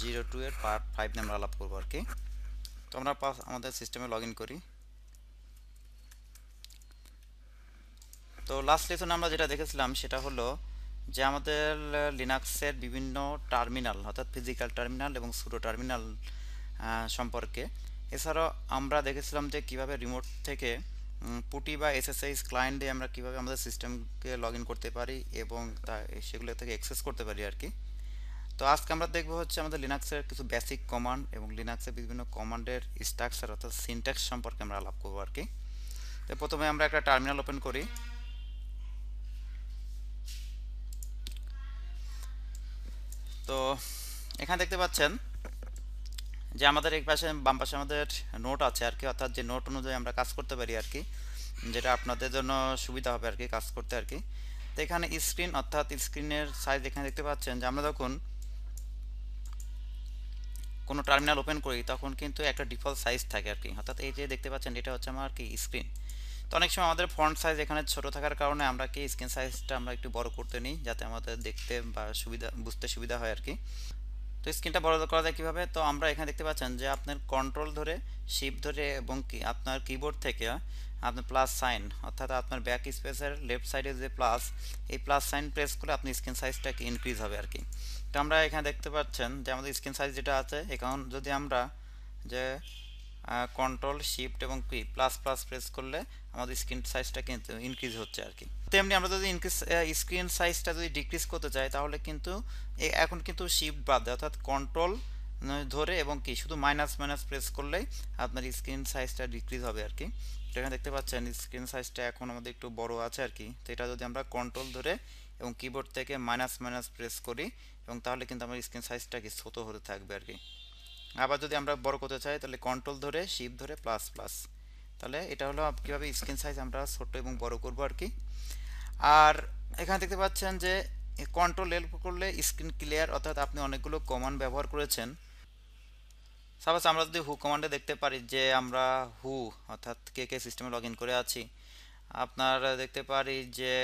zero two এর part five নিয়ে আমরা আলাপ করবো আর কি তো আমরা পাস আমাদের সিস্টেমে লগ করি তো লাস্ট লেসনে আমরা যেটা দেখেছিলাম সেটা হলো যে আমাদের লিনাক্সের বিভিন্ন টার্মিনাল অর্থাৎ ফিজিক্যাল টার্মিনাল এবং সুডো টার্মিনাল সম্পর্কে এছাড়াও আমরা দেখেছিলাম যে কিভাবে রিমোট থেকে পুটি বা এসএসএস ক্লায়েন্টে আমরা কিভাবে আমাদের সিস্টেমকে লগ করতে পারি এবং তা সেগুলো থেকে অ্যাক্সেস করতে পারি আর কি তো আজকে আমরা দেখবো হচ্ছে আমাদের লিনাক্সের কিছু বেসিক কমান্ড এবং লিনাক্সের বিভিন্ন কমান্ডের স্ট্রাকচার অর্থাৎ সিনট্যাক্স সম্পর্কে আমরা আলাপ করবো আর কি তো প্রথমে আমরা একটা টার্মিনাল ওপেন করি তো এখানে দেখতে পাচ্ছেন যে আমাদের এক পাশে বাম পাশে আমাদের নোট আছে আর কি অর্থাৎ যে নোট অনুযায়ী আমরা কাজ করতে পারি আর কি যেটা আপনাদের জন্য সুবিধা হবে আর কি কাজ করতে আর কি তো এখানে স্ক্রিন অর্থাৎ স্ক্রিনের সাইজ এখানে দেখতে পাচ্ছেন যে আমরা যখন কোনো টার্মিনাল ওপেন করি তখন কিন্তু একটা ডিফল্ট সাইজ থাকে আর কি অর্থাৎ এই যে দেখতে পাচ্ছেন এটা হচ্ছে আমার কি স্ক্রিন তো অনেক সময় আমাদের ফ্রন্ট সাইজ এখানে ছোট থাকার কারণে আমরা কি স্ক্রিন সাইজটা আমরা একটু বড় করতে নিই যাতে আমাদের দেখতে বা সুবিধা বুঝতে সুবিধা হয় আর কি তো স্ক্রিনটা বড় করা যায় কীভাবে তো আমরা এখানে দেখতে পাচ্ছেন যে আপনার কন্ট্রোল ধরে শিপ ধরে এবং কি আপনার কিবোর্ড থেকে আপনার প্লাস সাইন অর্থাৎ আপনার ব্যাক স্পেসের লেফট সাইডে যে প্লাস এই প্লাস সাইন প্রেস করে আপনি স্ক্রিন সাইজটা ইনক্রিজ হবে আর কি তো আমরা এখানে দেখতে পাচ্ছেন যে আমাদের স্ক্রিন সাইজ যেটা আছে এখন যদি আমরা যে কন্ট্রোল শিফট এবং কি প্লাস প্লাস প্রেস করলে আমাদের স্ক্রিন সাইজটা কিন্তু ইনক্রিজ হচ্ছে আর কি তেমনি আমরা যদি ইনক্রিজ স্ক্রিন সাইজটা যদি ডিক্রিজ করতে চাই তাহলে কিন্তু এখন কিন্তু শিফট বাদ দেয় অর্থাৎ কন্ট্রোল ধরে এবং কি শুধু মাইনাস মাইনাস প্রেস করলেই আপনার স্ক্রিন সাইজটা ডিক্রিজ হবে আর কি এখানে দেখতে পাচ্ছেন স্ক্রিন সাইজটা এখন আমাদের একটু বড় আছে আর কি তো এটা যদি আমরা কন্ট্রোল ধরে এবং কিবোর্ড থেকে মাইনাস মাইনাস প্রেস করি এবং তাহলে কিন্তু আমার স্ক্রিন সাইজটা কি ছোটো হতে থাকবে আর কি আবার যদি আমরা বড় করতে চাই তাহলে কন্ট্রোল ধরে শিপ ধরে প্লাস প্লাস তাহলে এটা হলো কীভাবে স্ক্রিন সাইজ আমরা ছোট এবং বড় করব আর কি আর এখানে দেখতে পাচ্ছেন যে কন্ট্রোল এল করলে স্ক্রিন ক্লিয়ার অর্থাৎ আপনি অনেকগুলো কমান্ড ব্যবহার করেছেন সাপোজ আমরা যদি হু কমান্ডে দেখতে পারি যে আমরা হু অর্থাৎ কে কে সিস্টেমে লগ করে আছি আপনার দেখতে পারি যে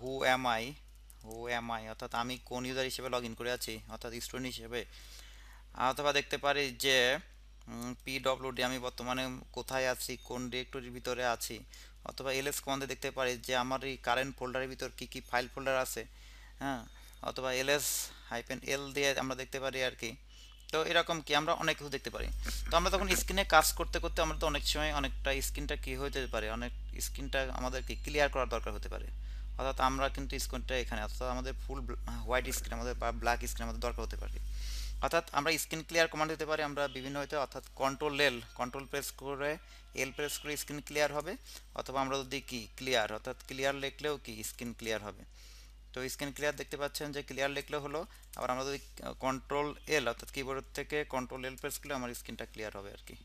who am I who am I অর্থাৎ আমি কোন ইউজার হিসেবে লগ ইন করে আছি অর্থাৎ স্টুডেন্ট হিসেবে অথবা দেখতে পারি যে পিডব্লিউডি আমি বর্তমানে কোথায় আছি কোন ডিরেক্টরির ভিতরে আছি অথবা এলএস কমান্ডে দেখতে পারি যে আমার এই কারেন্ট ফোল্ডারের ভিতর কী কী ফাইল ফোল্ডার আছে হ্যাঁ অথবা এলএস হাইপেন এল দিয়ে আমরা দেখতে পারি আর কি তো এরকম কি আমরা অনেক কিছু দেখতে পারি তো আমরা তখন স্ক্রিনে কাজ করতে করতে আমরা তো অনেক সময় অনেকটা স্ক্রিনটা কী যেতে পারে অনেক স্ক্রিনটা আমাদেরকে ক্লিয়ার করার দরকার হতে পারে অর্থাৎ আমরা কিন্তু স্ক্রিনটা এখানে অর্থাৎ আমাদের ফুল হোয়াইট স্ক্রিন আমাদের বা ব্ল্যাক স্ক্রিন আমাদের দরকার হতে পারে অর্থাৎ আমরা স্ক্রিন ক্লিয়ার কমান্ড দিতে পারি আমরা বিভিন্ন হয়তো অর্থাৎ কন্ট্রোল এল কন্ট্রোল প্রেস করে এল প্রেস করে স্ক্রিন ক্লিয়ার হবে অথবা আমরা যদি কি ক্লিয়ার অর্থাৎ ক্লিয়ার লিখলেও কি স্ক্রিন ক্লিয়ার হবে তো স্ক্রিন ক্লিয়ার দেখতে পাচ্ছেন যে ক্লিয়ার লিখলে হলো আবার আমরা যদি কন্ট্রোল এল অর্থাৎ কিবোর্ড থেকে কন্ট্রোল এল প্রেস করলে আমার স্ক্রিনটা ক্লিয়ার হবে আর কি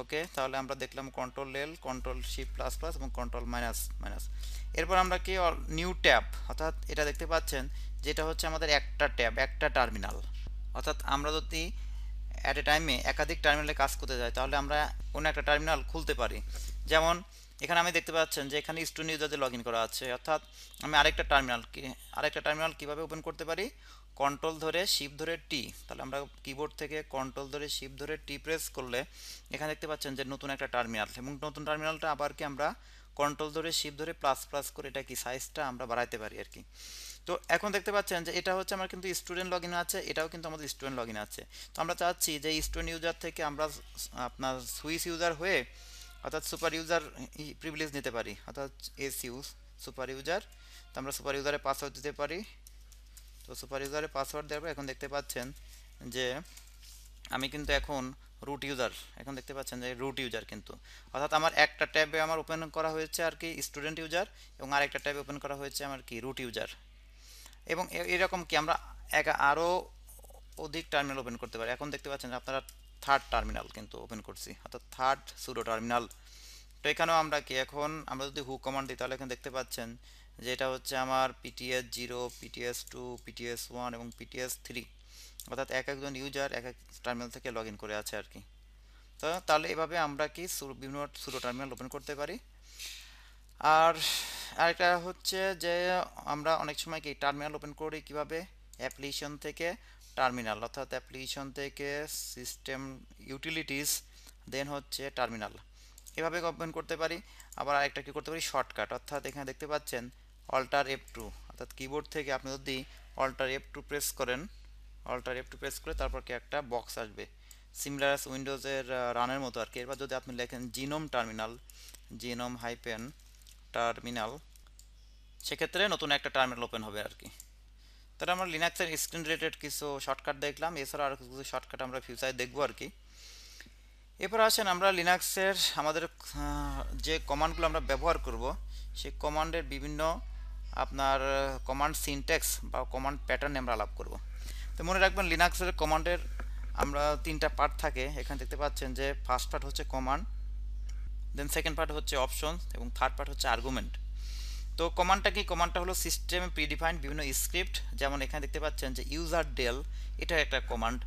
ওকে তাহলে আমরা দেখলাম control L control shift plus plus এবং কন্ট্রোল মাইনাস মাইনাস এরপর আমরা কি নিউ ট্যাব অর্থাৎ এটা দেখতে পাচ্ছেন যেটা হচ্ছে আমাদের একটা ট্যাব একটা টার্মিনাল অর্থাৎ আমরা যদি অ্যাট এ টাইমে একাধিক টার্মিনালে কাজ করতে যাই তাহলে আমরা কোনো একটা টার্মিনাল খুলতে পারি যেমন এখানে আমি দেখতে পাচ্ছেন যে এখানে স্টুডিও যাতে লগ ইন করা আছে অর্থাৎ আমি আরেকটা টার্মিনাল কী আরেকটা টার্মিনাল কীভাবে ওপেন করতে পারি কন্ট্রোল ধরে শিপ ধরে টি তাহলে আমরা কিবোর্ড থেকে কন্ট্রোল ধরে শিপ ধরে টি প্রেস করলে এখানে দেখতে পাচ্ছেন যে নতুন একটা টার্মিনাল এবং নতুন টার্মিনালটা আবার কি আমরা কন্ট্রোল ধরে শিপ ধরে প্লাস প্লাস করে এটা কি সাইজটা আমরা বাড়াইতে পারি আর কি তো এখন দেখতে পাচ্ছেন যে এটা হচ্ছে আমার কিন্তু স্টুডেন্ট লগ আছে এটাও কিন্তু আমাদের স্টুডেন্ট লগ আছে তো আমরা চাচ্ছি যে স্টুডেন্ট ইউজার থেকে আমরা আপনার সুইস ইউজার হয়ে অর্থাৎ সুপার ইউজার প্রিভিলেজ নিতে পারি অর্থাৎ এস ইউজ সুপার ইউজার তো আমরা সুপার ইউজারে পাসওয়ার্ড দিতে পারি তো সুপার ইউজারে পাসওয়ার্ড দেওয়ার পর এখন দেখতে পাচ্ছেন যে আমি কিন্তু এখন রুট ইউজার এখন দেখতে পাচ্ছেন যে রুট ইউজার কিন্তু অর্থাৎ আমার একটা ট্যাবে আমার ওপেন করা হয়েছে আর কি স্টুডেন্ট ইউজার এবং আরেকটা ট্যাবে ওপেন করা হয়েছে আমার কি রুট ইউজার এবং এরকম কি আমরা এক আরও অধিক টার্মিনাল ওপেন করতে পারি এখন দেখতে পাচ্ছেন আপনারা থার্ড টার্মিনাল কিন্তু ওপেন করছি অর্থাৎ থার্ড সুডো টার্মিনাল তো এখানেও আমরা কি এখন আমরা যদি হু কমান্ড দিই তাহলে এখন দেখতে পাচ্ছেন যেটা হচ্ছে আমার PTS zero PTS two PTS one এবং পিটিএস থ্রি অর্থাৎ এক একজন ইউজার এক এক টার্মিনাল থেকে লগ করে আছে আর কি তো তাহলে এভাবে আমরা কি বিভিন্ন সুরো টার্মিনাল ওপেন করতে পারি আর আরেকটা হচ্ছে যে আমরা অনেক সময় কি টার্মিনাল ওপেন করি কিভাবে অ্যাপ্লিকেশন থেকে টার্মিনাল অর্থাৎ অ্যাপ্লিকেশন থেকে সিস্টেম ইউটিলিটিস দেন হচ্ছে টার্মিনাল এভাবে ওপেন করতে পারি আবার আরেকটা কী করতে পারি শর্টকাট অর্থাৎ এখানে দেখতে পাচ্ছেন অল্টার এফ টু অর্থাৎ কিবোর্ড থেকে আপনি যদি অল্টার এফ টু প্রেস করেন অল্টার এফ টু প্রেস করে তারপর কি একটা বক্স আসবে সিমিলার উইন্ডোজের রানের মতো আর কি এবার যদি আপনি লেখেন GNOME terminal GNOME hyphen terminal সেক্ষেত্রে নতুন একটা টার্মিনাল ওপেন হবে আর কি তাহলে আমরা লিনাক্সের স্ক্রিন রিলেটেড কিছু শর্টকাট দেখলাম এছাড়া আরও কিছু শর্টকাট আমরা ফিউচারে দেখবো আর কি এরপর আসেন আমরা লিনাক্সের আমাদের যে কমান্ডগুলো আমরা ব্যবহার করব সেই কমান্ডের বিভিন্ন আপনার কমান্ড সিনটেক্স বা কমান্ড প্যাটার্ন আমরা আলাপ করব তো মনে রাখবেন লিনাক্সের কমান্ডের আমরা তিনটা পার্ট থাকে এখানে দেখতে পাচ্ছেন যে ফার্স্ট পার্ট হচ্ছে কমান্ড দেন সেকেন্ড পার্ট হচ্ছে অপশন এবং থার্ড পার্ট হচ্ছে আর্গুমেন্ট তো কমান্ডটা কি কমান্ডটা হলো সিস্টেমে প্রিডিফাইন্ড বিভিন্ন স্ক্রিপ্ট যেমন এখানে দেখতে পাচ্ছেন যে ইউজার ডেল এটা একটা কমান্ড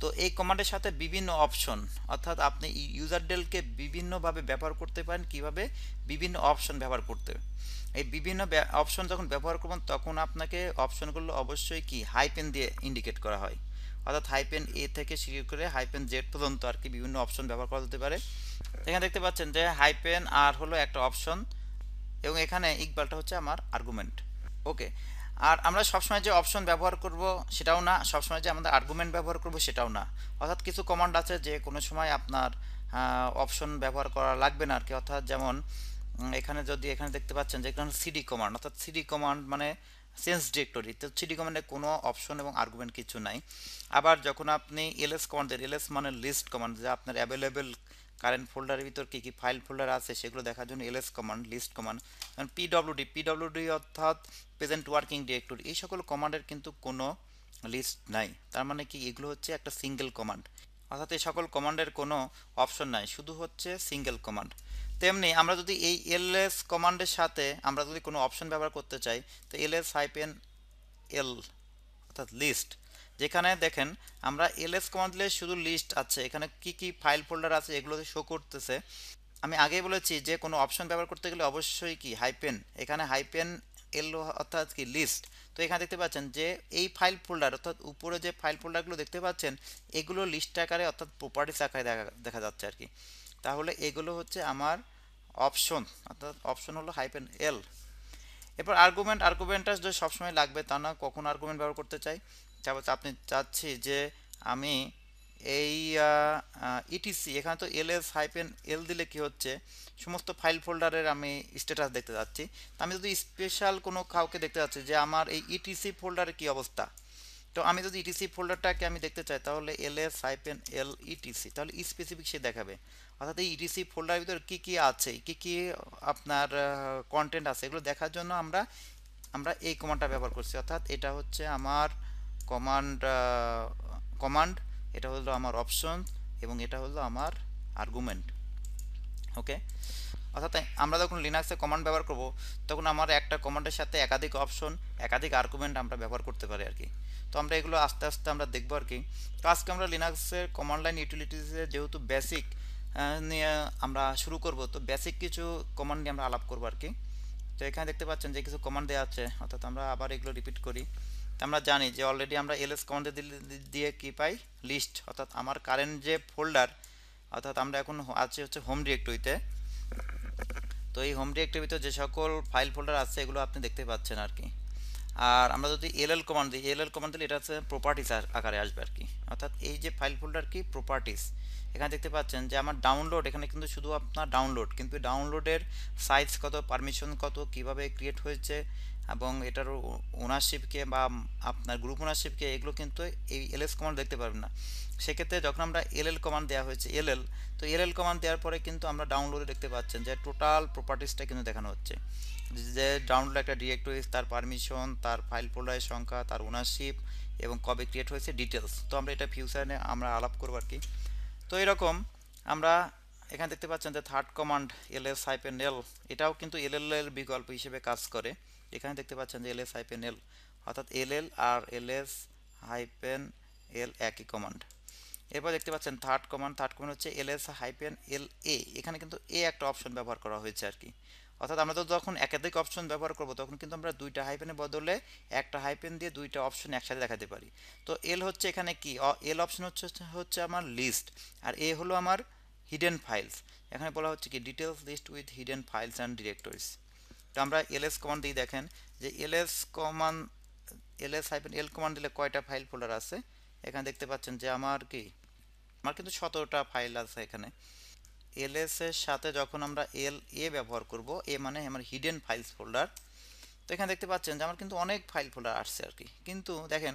তো এই কমান্ডের সাথে বিভিন্ন অপশন অর্থাৎ আপনি ইউজার ডেলকে বিভিন্নভাবে ব্যবহার করতে পারেন কিভাবে বিভিন্ন অপশন ব্যবহার করতে এই বিভিন্ন অপশন যখন ব্যবহার করবেন তখন আপনাকে অপশনগুলো অবশ্যই কি হাইপেন দিয়ে ইন্ডিকেট করা হয় অর্থাৎ হাইপেন এ থেকে শুরু করে হাইপেন জেড পর্যন্ত আর কি বিভিন্ন অপশন ব্যবহার করা যেতে পারে এখানে দেখতে পাচ্ছেন যে হাইপেন আর হলো একটা অপশন এবং এখানে ইকবালটা হচ্ছে আমার আর্গুমেন্ট ওকে আর আমরা সবসময় যে অপশন ব্যবহার করব সেটাও না সবসময় যে আমাদের আর্গুমেন্ট ব্যবহার করব সেটাও না অর্থাৎ কিছু কমান্ড আছে যে কোনো সময় আপনার অপশন ব্যবহার করা লাগবে না আর কি অর্থাৎ যেমন এখানে যদি এখানে দেখতে পাচ্ছেন যে এখানে সিডি কমান্ড অর্থাৎ সিডি কমান্ড মানে সেন্স ডিরেক্টরি তো সিডি কমান্ডে কোনো অপশন এবং আর্গুমেন্ট কিছু নাই আবার যখন আপনি এলএস কমান্ড দেন এলএস মানে লিস্ট কমান্ড যা আপনার অ্যাভেলেবেল কারেন্ট ফোল্ডারের ভিতর কী কী ফাইল ফোল্ডার আছে সেগুলো দেখার জন্য এলএস কমান্ড লিস্ট কমান্ড কারণ পিডব্লিউডি পিডব্লিউডি অর্থাৎ প্রেজেন্ট ওয়ার্কিং ডিরেক্টরি এই সকল কমান্ডের কিন্তু কোনো লিস্ট নাই তার মানে কি এগুলো হচ্ছে একটা সিঙ্গেল কমান্ড অর্থাৎ এই সকল কমান্ডের কোনো অপশন নাই শুধু হচ্ছে সিঙ্গেল কমান্ড তেমনি আমরা যদি এই এল এস কমান্ডের সাথে আমরা যদি কোনো অপশন ব্যবহার করতে চাই তো এলএস হাইপেন এল অর্থাৎ লিস্ট যেখানে দেখেন আমরা এলএস কমান্ড দিলে শুধু লিস্ট আছে এখানে কি কি ফাইল ফোল্ডার আছে এগুলোতে শো করতেছে আমি আগেই বলেছি যে কোনো অপশন ব্যবহার করতে গেলে অবশ্যই কি হাইপেন এখানে হাইপেন এল অর্থাৎ কি লিস্ট তো এখানে দেখতে পাচ্ছেন যে এই ফাইল ফোল্ডার অর্থাৎ উপরে যে ফাইল ফোল্ডারগুলো দেখতে পাচ্ছেন এগুলো লিস্ট আকারে অর্থাৎ প্রপার্টিস আকারে দেখা দেখা যাচ্ছে আর কি তাহলে এগুলো হচ্ছে আমার অপশন অর্থাৎ অপশন হলো হাইপেন এল এরপর আর্গুমেন্ট আর্গুমেন্টটা যদি সবসময় লাগবে তা না কখন আর্গুমেন্ট ব্যবহার করতে চাই তারপর আপনি চাচ্ছি যে আমি এই ইটিসি এখানে তো এল এস হাইপেন এল দিলে কি হচ্ছে সমস্ত ফাইল ফোল্ডারের আমি স্ট্যাটাস দেখতে যাচ্ছি আমি যদি স্পেশাল কোনো কাউকে দেখতে যাচ্ছি যে আমার এই ইটিসি ফোল্ডারের কি অবস্থা তো আমি যদি ইটিসি e ফোল্ডারটাকে আমি দেখতে চাই তাহলে L S hyphen L ETC তাহলে স্পেসিফিক সে দেখাবে অর্থাৎ এই ইটিসি ফোল্ডারের ভিতরে কী কী আছে কী কী আপনার কন্টেন্ট আছে এগুলো দেখার জন্য আমরা আমরা এই কমান্ডটা ব্যবহার করছি অর্থাৎ এটা হচ্ছে আমার কমান্ড কমান্ড এটা হলো আমার অপশন এবং এটা হলো আমার আর্গুমেন্ট ওকে অর্থাৎ আমরা যখন লিনাক্সে কমান্ড ব্যবহার করব তখন আমার একটা কমান্ডের সাথে একাধিক অপশন একাধিক আর্গুমেন্ট আমরা ব্যবহার করতে পারি আর কি তো আমরা এগুলো আস্তে আস্তে আমরা দেখবো আর কি তো আজকে আমরা লিনাক্সের কমান্ড লাইন ইউটিলিটিসের যেহেতু বেসিক নিয়ে আমরা শুরু করব তো বেসিক কিছু কমান্ড নিয়ে আমরা আলাপ করবো আর কি তো এখানে দেখতে পাচ্ছেন যে কিছু কমান্ড দেওয়া আছে অর্থাৎ আমরা আবার এগুলো রিপিট করি তো আমরা জানি যে অলরেডি আমরা এলএস কমান্ডে দিয়ে কী পাই লিস্ট অর্থাৎ আমার কারেন্ট যে ফোল্ডার অর্থাৎ আমরা এখন আছি হচ্ছে হোম ডিরেক্টরিতে তো এই হোম ভিতরে যে সকল ফাইল ফোল্ডার আছে এগুলো আপনি দেখতে পাচ্ছেন আর কি আর আমরা যদি এলএল কমান্ড দিই এলএল কমান্ড দিলে এটা হচ্ছে প্রপার্টিস আকারে আসবে আর কি অর্থাৎ এই যে ফাইল ফোল্ডার কি প্রপার্টিস এখানে দেখতে পাচ্ছেন যে আমার ডাউনলোড এখানে কিন্তু শুধু আপনার ডাউনলোড কিন্তু ডাউনলোডের সাইজ কত পারমিশন কত কিভাবে ক্রিয়েট হয়েছে এবং এটার ওনারশিপকে বা আপনার গ্রুপ ওনারশিপকে এগুলো কিন্তু এই এলএস কমান্ড দেখতে পারবেন না সেক্ষেত্রে যখন আমরা এলএল কমান্ড দেওয়া হয়েছে এলএল তো এলএল কমান্ড দেওয়ার পরে কিন্তু আমরা ডাউনলোডে দেখতে পাচ্ছেন যে টোটাল প্রপার্টিসটা কিন্তু দেখানো হচ্ছে যে ডাউনলোড একটা ডিরেক্টরি তার পারমিশন তার ফাইল ফোল্ডারের সংখ্যা তার ওনারশিপ এবং কবে ক্রিয়েট হয়েছে ডিটেলস তো আমরা এটা ফিউচারে আমরা আলাপ করবো আর কি তো এরকম আমরা এখানে দেখতে পাচ্ছেন যে third command L S hyphen L এটাও কিন্তু এল এল এর বিকল্প হিসেবে কাজ করে এখানে দেখতে পাচ্ছেন যে এলএস হাইপেন এল অর্থাৎ এল আর এলএস হাইপেন এল একই কমান্ড এরপর দেখতে পাচ্ছেন থার্ড কমান্ড থার্ড কমান্ড হচ্ছে এলএস হাইপেন এল এ এখানে কিন্তু এ একটা অপশন ব্যবহার করা হয়েছে আর কি অর্থাৎ আমরা তো যখন একাধিক অপশন ব্যবহার করব তখন কিন্তু আমরা দুইটা হাইপেনের বদলে একটা হাইপেন দিয়ে দুইটা অপশন একসাথে দেখাতে পারি তো এল হচ্ছে এখানে কি এল অপশন হচ্ছে হচ্ছে আমার লিস্ট আর এ হলো আমার হিডেন ফাইলস এখানে বলা হচ্ছে কি details list with hidden files and directories তো আমরা এলএস কমান দিয়ে দেখেন যে LS command LS hyphen L command দিলে কয়টা ফাইল ফোল্ডার আছে এখানে দেখতে পাচ্ছেন যে আমার কি আমার কিন্তু সতেরোটা ফাইল আছে এখানে এলএস এর সাথে যখন আমরা এল এ ব্যবহার করব এ মানে আমার হিডেন ফাইলস ফোল্ডার তো এখানে দেখতে পাচ্ছেন যে আমার কিন্তু অনেক ফাইল ফোল্ডার আসছে আর কি কিন্তু দেখেন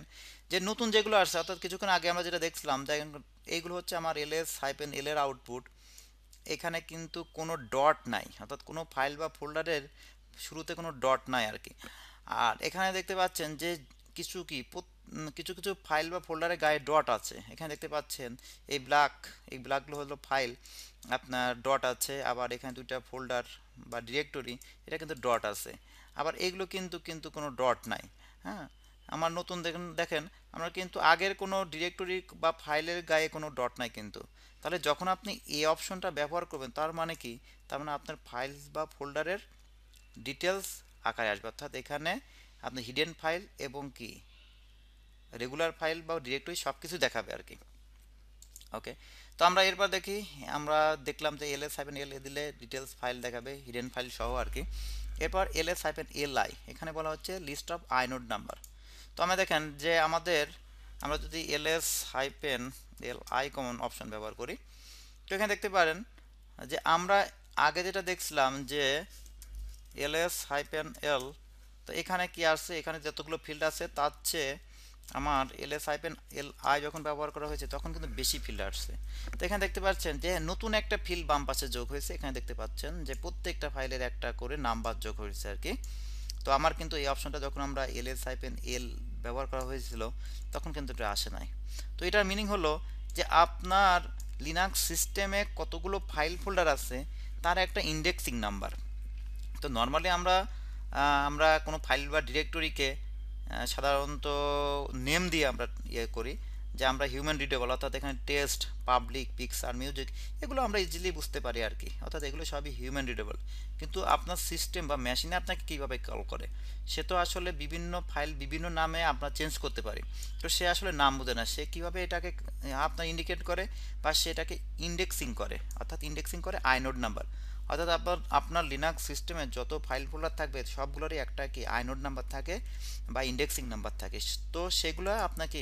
যে নতুন যেগুলো আসছে অর্থাৎ কিছুক্ষণ আগে আমরা যেটা দেখছিলাম যে এইগুলো হচ্ছে আমার এলএস হাইপেন এল এর আউটপুট এখানে কিন্তু কোনো ডট নাই অর্থাৎ কোনো ফাইল বা ফোল্ডারের শুরুতে কোনো ডট নাই আর কি আর এখানে দেখতে পাচ্ছেন যে কিছু কি কিছু কিছু ফাইল বা ফোল্ডারে গায়ে ডট আছে এখানে দেখতে পাচ্ছেন এই ব্ল্যাক এই ব্ল্যাকগুলো হলো ফাইল আপনার ডট আছে আবার এখানে দুইটা ফোল্ডার বা ডিরেক্টরি এটা কিন্তু ডট আছে আবার এগুলো কিন্তু কিন্তু কোনো ডট নাই হ্যাঁ আমার নতুন দেখেন দেখেন আমরা কিন্তু আগের কোনো ডিরেক্টরি বা ফাইলের গায়ে কোনো ডট নাই কিন্তু তাহলে যখন আপনি এই অপশনটা ব্যবহার করবেন তার মানে কি তার মানে আপনার ফাইল বা ফোল্ডারের ডিটেলস আকারে আসবে অর্থাৎ এখানে আপনি হিডেন ফাইল এবং কি রেগুলার ফাইল বা ডিরেক্টরি সব কিছু দেখাবে আর কি ওকে তো আমরা এরপর দেখি আমরা দেখলাম যে L S hyphen L A দিলে ডিটেলস ফাইল দেখাবে হিডেন ফাইল সহ আর কি এরপর L S hyphen L I এখানে বলা হচ্ছে লিস্ট অফ আইনোড নাম্বার তো আমরা দেখেন যে আমাদের আমরা যদি L S hyphen L I common option ব্যবহার করি তো এখানে দেখতে পারেন যে আমরা আগে যেটা দেখছিলাম যে এলএস হাইপেন এল তো এখানে কি আসছে এখানে যতগুলো ফিল্ড আছে তার চেয়ে আমার এলএস হাইপেন এল আই যখন ব্যবহার করা হয়েছে তখন কিন্তু বেশি ফিল্ড আসছে তো এখানে দেখতে পাচ্ছেন যে নতুন একটা ফিল্ড বাম পাশে যোগ হয়েছে এখানে দেখতে পাচ্ছেন যে প্রত্যেকটা ফাইলের একটা করে নাম্বার যোগ হয়েছে আর কি তো আমার কিন্তু এই অপশনটা যখন আমরা এলএস হাইপেন এল ব্যবহার করা হয়েছিল তখন কিন্তু এটা আসে নাই তো এটার মিনিং হলো যে আপনার লিনাক্স সিস্টেমে কতগুলো ফাইল ফোল্ডার আছে তার একটা ইন্ডেক্সিং নাম্বার তো নর্মালি আমরা আমরা কোনো ফাইল বা ডিরেক্টরিকে সাধারণত নেম দিয়ে আমরা ইয়ে করি যে আমরা হিউম্যান রিডেবল অর্থাৎ এখানে টেস্ট পাবলিক পিকচার মিউজিক এগুলো আমরা ইজিলি বুঝতে পারি আর কি অর্থাৎ এগুলো সবই হিউম্যান রিডেবল কিন্তু আপনার সিস্টেম বা মেশিনে আপনাকে কীভাবে কল করে সে তো আসলে বিভিন্ন ফাইল বিভিন্ন নামে আপনার চেঞ্জ করতে পারি তো সে আসলে নাম বোঝে না সে কীভাবে এটাকে আপনার ইন্ডিকেট করে বা সে এটাকে ইন্ডেক্সিং করে অর্থাৎ ইন্ডেক্সিং করে আইনোড নাম্বার অর্থাৎ আপনার আপনার লিনাক্স সিস্টেমে যত ফাইল ফোল্ডার থাকবে সবগুলোরই একটা কি আইনোড নাম্বার থাকে বা ইন্ডেক্সিং নাম্বার থাকে তো সেগুলো আপনাকে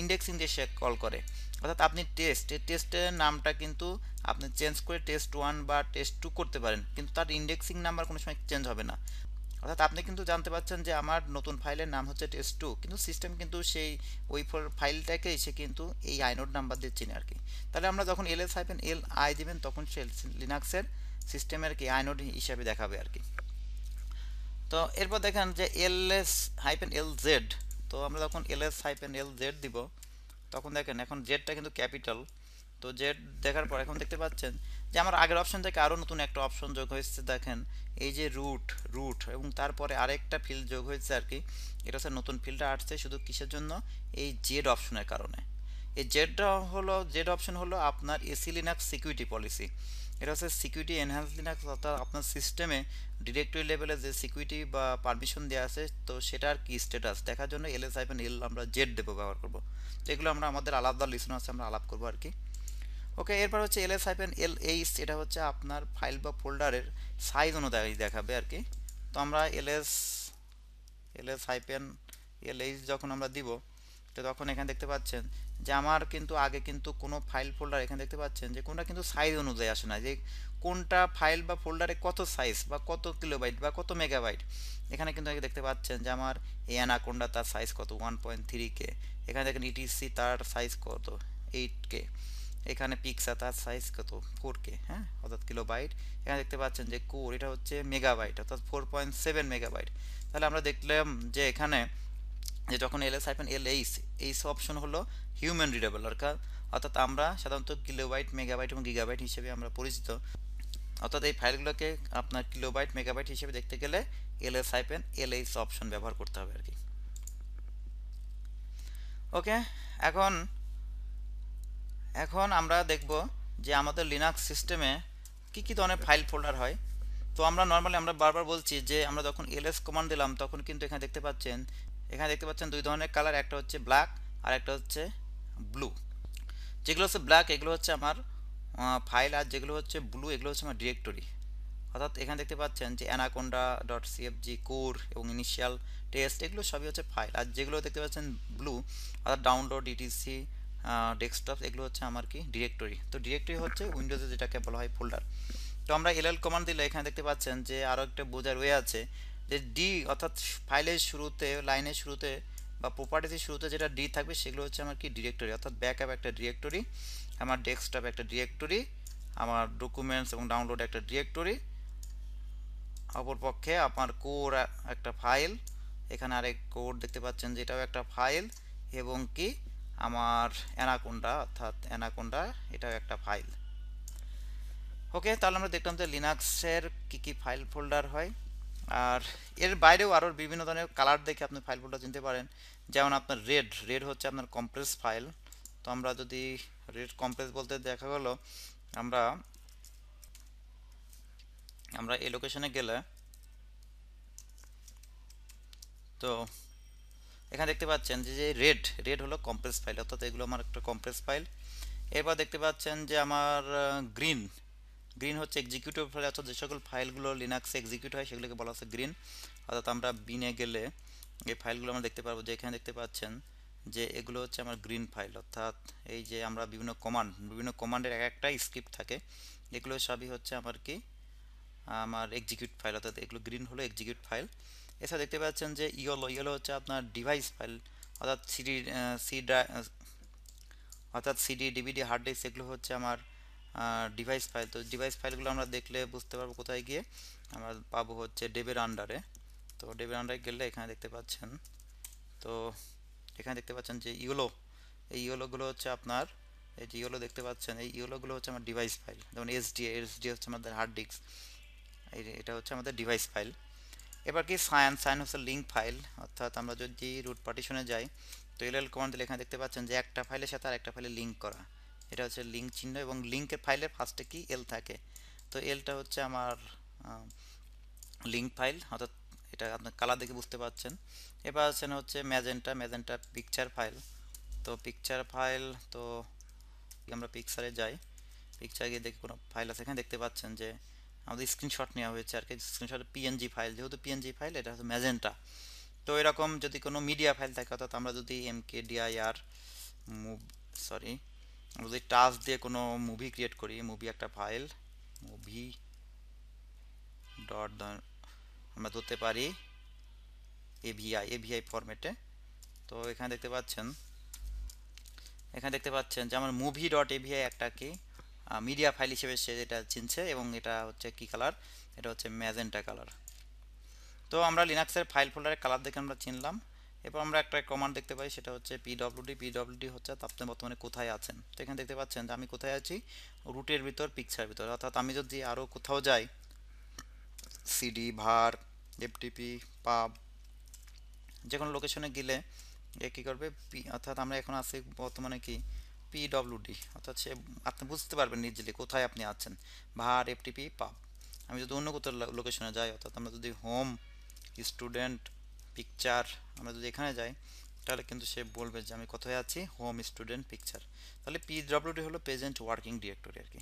ইন্ডেক্সিং দিয়ে সে কল করে অর্থাৎ আপনি টেস্ট এই টেস্টের নামটা কিন্তু আপনি চেঞ্জ করে টেস্ট ওয়ান বা টেস্ট টু করতে পারেন কিন্তু তার ইন্ডেক্সিং নাম্বার কোনো সময় চেঞ্জ হবে না অর্থাৎ আপনি কিন্তু জানতে পারছেন যে আমার নতুন ফাইলের নাম হচ্ছে টেস্ট টু কিন্তু সিস্টেম কিন্তু সেই ওই ফাইলটাকে সে কিন্তু এই আইনোড নাম্বার দিয়ে চিনে আর কি তাহলে আমরা যখন L S hyphen L I দেবেন তখন সে লিনাক্সের সিস্টেমের কি আইনোড হিসাবে দেখাবে আর কি তো এরপর দেখেন যে L S hyphen L Z তো আমরা যখন L S hyphen L Z দিব তখন দেখেন এখন জেডটা কিন্তু ক্যাপিটাল তো জেড দেখার পর এখন দেখতে পাচ্ছেন যে আমার আগের অপশন থেকে আরও নতুন একটা অপশন যোগ হয়েছে দেখেন এই যে রুট রুট এবং তারপরে আরেকটা ফিল্ড যোগ হয়েছে আর কি এটা হচ্ছে নতুন ফিল্ডটা আসছে শুধু কিসের জন্য এই জেড অপশনের কারণে এই জেডটা হলো জেড অপশন হলো আপনার এসি লিনাক্স সিকিউরিটি পলিসি এটা হচ্ছে সিকিউরিটি এনহ্যান্স লিনাক্স অর্থাৎ আপনার সিস্টেমে ডিরেক্টরি লেভেলে যে সিকিউরিটি বা পারমিশন দেওয়া আছে তো সেটার কি স্ট্যাটাস দেখার জন্য এল এস আইফেন এল আমরা জেড দেবো ব্যবহার করবো তো এগুলো আমরা আমাদের আলাদা লিসন আছে আমরা আলাপ করবো আর কি ওকে এরপর হচ্ছে এল এস আইফেন এল এইচ এটা হচ্ছে আপনার ফাইল বা ফোল্ডারের সাইজ অনুযায়ী দেখাবে আর কি তো আমরা L S L S hyphen L H যখন আমরা দিব তো তখন এখানে দেখতে পাচ্ছেন যে আমার কিন্তু আগে কিন্তু কোনো ফাইল ফোল্ডার এখানে দেখতে পাচ্ছেন যে কোনটা কিন্তু সাইজ অনুযায়ী আসে না যে কোনটা ফাইল বা ফোল্ডারে কত সাইজ বা কত কিলোবাইট বা কত মেগাবাইট এখানে কিন্তু দেখতে পাচ্ছেন যে আমার এই অ্যানাকোন্ডা তার সাইজ কত ওয়ান পয়েন্ট থ্রি কে এখানে দেখেন ইটিসি e তার সাইজ কত এইট কে এখানে পিক্সা তার সাইজ কত ফোর কে হ্যাঁ অর্থাৎ কিলোবাইট এখানে দেখতে পাচ্ছেন যে কোর এটা হচ্ছে মেগাবাইট অর্থাৎ ফোর পয়েন্ট সেভেন মেগাবাইট তাহলে আমরা দেখলাম যে এখানে যে যখন L S hyphen L H H option হলো হিউম্যান রিডেবল অর্থাৎ অর্থাৎ আমরা সাধারণত কিলোবাইট মেগাবাইট এবং গিগাবাইট হিসেবে আমরা পরিচিত অর্থাৎ এই ফাইলগুলোকে আপনার কিলোবাইট মেগাবাইট হিসেবে দেখতে গেলে L S hyphen L H option ব্যবহার করতে হবে আর কি ওকে এখন এখন আমরা দেখব যে আমাদের লিনাক্স সিস্টেমে কি কি ধরনের ফাইল ফোল্ডার হয় তো আমরা নর্মালি আমরা বারবার বলছি যে আমরা যখন এলএস কমান্ড দিলাম তখন কিন্তু এখানে দেখতে পাচ্ছেন এখানে দেখতে পাচ্ছেন দুই ধরনের কালার একটা হচ্ছে ব্ল্যাক আর একটা হচ্ছে ব্লু যেগুলো হচ্ছে ব্ল্যাক এগুলো হচ্ছে আমার ফাইল আর যেগুলো হচ্ছে ব্লু এগুলো হচ্ছে আমার ডিরেক্টরি অর্থাৎ এখানে দেখতে পাচ্ছেন যে অ্যানাকোন্ডা ডট সিএফজি কোর এবং ইনিশিয়াল টেস্ট এগুলো সবই হচ্ছে ফাইল আর যেগুলো দেখতে পাচ্ছেন ব্লু অর্থাৎ ডাউনলোড ডিটিসি ডেস্কটপ এগুলো হচ্ছে আমার কি ডিরেক্টরি তো ডিরেক্টরি হচ্ছে উইন্ডোজে যেটাকে বলা হয় ফোল্ডার তো আমরা এলএল কমান্ড দিলে এখানে দেখতে পাচ্ছেন যে আরও একটা বোঝার ওয়ে আছে যে ডি অর্থাৎ ফাইলের শুরুতে লাইনের শুরুতে বা প্রপার্টিতে শুরুতে যেটা ডি থাকবে সেগুলো হচ্ছে আমার কি ডিরেক্টরি অর্থাৎ ব্যাকআপ একটা ডিরেক্টরি আমার ডেস্কটপ একটা ডিরেক্টরি আমার ডকুমেন্টস এবং ডাউনলোড একটা ডিরেক্টরি অপরপক্ষে আমার কোর একটা ফাইল এখানে আরেক কোড দেখতে পাচ্ছেন যেটাও একটা ফাইল এবং কি আমার অ্যানাকোন্ডা অর্থাৎ অ্যানাকোন্ডা এটাও একটা ফাইল ওকে তাহলে আমরা দেখলাম যে লিনাক্সের কী কী ফাইল ফোল্ডার হয় আর এর বাইরেও আরও বিভিন্ন ধরনের কালার দেখে আপনি ফাইল ফোল্ডার চিনতে পারেন যেমন আপনার রেড রেড হচ্ছে আপনার কম্প্রেস ফাইল তো আমরা যদি রেড কম্প্রেস বলতে দেখা গেল আমরা আমরা এই লোকেশনে গেলে তো এখানে দেখতে পাচ্ছেন যে রেড রেড হলো কম্প্রেস ফাইল অর্থাৎ এগুলো আমার একটা কম্প্রেস ফাইল এরপর দেখতে পাচ্ছেন যে আমার গ্রিন গ্রিন হচ্ছে এক্সিকিউটিভ ফাইল অর্থাৎ যে সকল ফাইলগুলো লিনাক্সে এক্সিকিউট হয় সেগুলোকে বলা হচ্ছে গ্রিন অর্থাৎ আমরা বিনে গেলে এই ফাইলগুলো আমরা দেখতে পারবো যে এখানে দেখতে পাচ্ছেন যে এগুলো হচ্ছে আমার গ্রিন ফাইল অর্থাৎ এই যে আমরা বিভিন্ন কমান্ড বিভিন্ন কমান্ডের এক একটা স্ক্রিপ্ট থাকে এগুলো সবই হচ্ছে আমার কি আমার এক্সিকিউট ফাইল অর্থাৎ এগুলো গ্রিন হলো এক্সিকিউট ফাইল এছাড়া দেখতে পাচ্ছেন যে ইয়েলো ইয়েলো হচ্ছে আপনার ডিভাইস ফাইল অর্থাৎ সিডি সি ড্রাই অর্থাৎ সিডি ডিভিডি হার্ড ডিস্ক এগুলো হচ্ছে আমার ডিভাইস ফাইল তো ডিভাইস ফাইলগুলো আমরা দেখলে বুঝতে পারবো কোথায় গিয়ে আমরা পাবো হচ্ছে ডেবের আন্ডারে তো ডেবের আন্ডারে গেলে এখানে দেখতে পাচ্ছেন তো এখানে দেখতে পাচ্ছেন যে ইউলো এই ইউলোগুলো হচ্ছে আপনার এই যে ইউলো দেখতে পাচ্ছেন এই ইউলোগুলো হচ্ছে আমার ডিভাইস ফাইল যেমন এসডি এসডি হচ্ছে আমাদের হার্ড ডিস্ক এই এটা হচ্ছে আমাদের ডিভাইস ফাইল এবার কি সায়ান সায়ান হচ্ছে লিঙ্ক ফাইল অর্থাৎ আমরা যদি রুট পার্টিশনে যাই তো এল কমান্ড দিলে এখানে দেখতে পাচ্ছেন যে একটা ফাইলের সাথে আর একটা ফাইলে লিঙ্ক করা এটা হচ্ছে লিঙ্ক চিহ্ন এবং লিঙ্কের ফাইলে ফার্স্টে কি এল থাকে তো এলটা হচ্ছে আমার লিঙ্ক ফাইল অর্থাৎ এটা আপনার কালার দেখে বুঝতে পারছেন এবার আছেন হচ্ছে ম্যাজেন্টা ম্যাজেন্টা পিকচার ফাইল তো পিকচার ফাইল তো আমরা পিকচারে যাই পিকচার গিয়ে দেখি কোনো ফাইল আছে এখানে দেখতে পাচ্ছেন যে আমাদের স্ক্রিনশট নেওয়া হয়েছে আর কি স্ক্রিনশট পিএনজি ফাইল যেহেতু পিএনজি ফাইল এটা হচ্ছে ম্যাজেন্টা তো এরকম যদি কোনো মিডিয়া ফাইল থাকে অর্থাৎ আমরা যদি M K DIR move sorry যদি টাচ দিয়ে কোনো মুভি ক্রিয়েট করি মুভি একটা ফাইল মুভি ডট আমরা ধরতে পারি এভিআই এভিআই ফরম্যাটে তো এখানে দেখতে পাচ্ছেন এখানে দেখতে পাচ্ছেন যে আমার মুভি ডট এভিআই একটা কি মিডিয়া ফাইল হিসেবে সে যেটা চিনছে এবং এটা হচ্ছে কি কালার এটা হচ্ছে ম্যাজেন্টা কালার তো আমরা লিনাক্সের ফাইল ফোল্ডারের কালার দেখে আমরা চিনলাম এরপর আমরা একটা কমান্ড দেখতে পাই সেটা হচ্ছে পিডব্লিউডি পিডব্লিউডি হচ্ছে আপনি বর্তমানে কোথায় আছেন তো এখানে দেখতে পাচ্ছেন যে আমি কোথায় আছি রুটের ভিতর পিকচার ভিতর অর্থাৎ আমি যদি আরও কোথাও যাই সিডি ভার এফটিপি পাব যে কোনো লোকেশনে গেলে এ কী করবে পি অর্থাৎ আমরা এখন আছি বর্তমানে কি পিডব্লিউডি অর্থাৎ সে আপনি বুঝতে পারবেন নিজেলি কোথায় আপনি আছেন ভার এফটিপি পাব আমি যদি অন্য কোথাও লোকেশনে যাই অর্থাৎ আমরা যদি হোম স্টুডেন্ট পিকচার আমরা যদি এখানে যাই তাহলে কিন্তু সে বলবে যে আমি কোথায় আছি হোম স্টুডেন্ট পিকচার তাহলে পিডব্লিউডি হলো প্রেজেন্ট ওয়ার্কিং ডিরেক্টরি আর কি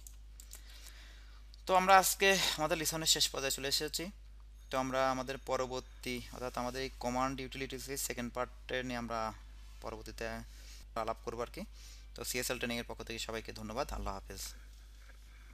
তো আমরা আজকে আমাদের লিসনের শেষ পর্যায়ে চলে এসেছি তো আমরা আমাদের পরবর্তী অর্থাৎ আমাদের এই কমান্ড ইউটিলিটিসের সেকেন্ড পার্টে নিয়ে আমরা পরবর্তীতে আলাপ করবো আর কি তো সিএসএল ট্রেনিংয়ের পক্ষ থেকে সবাইকে ধন্যবাদ আল্লাহ হাফেজ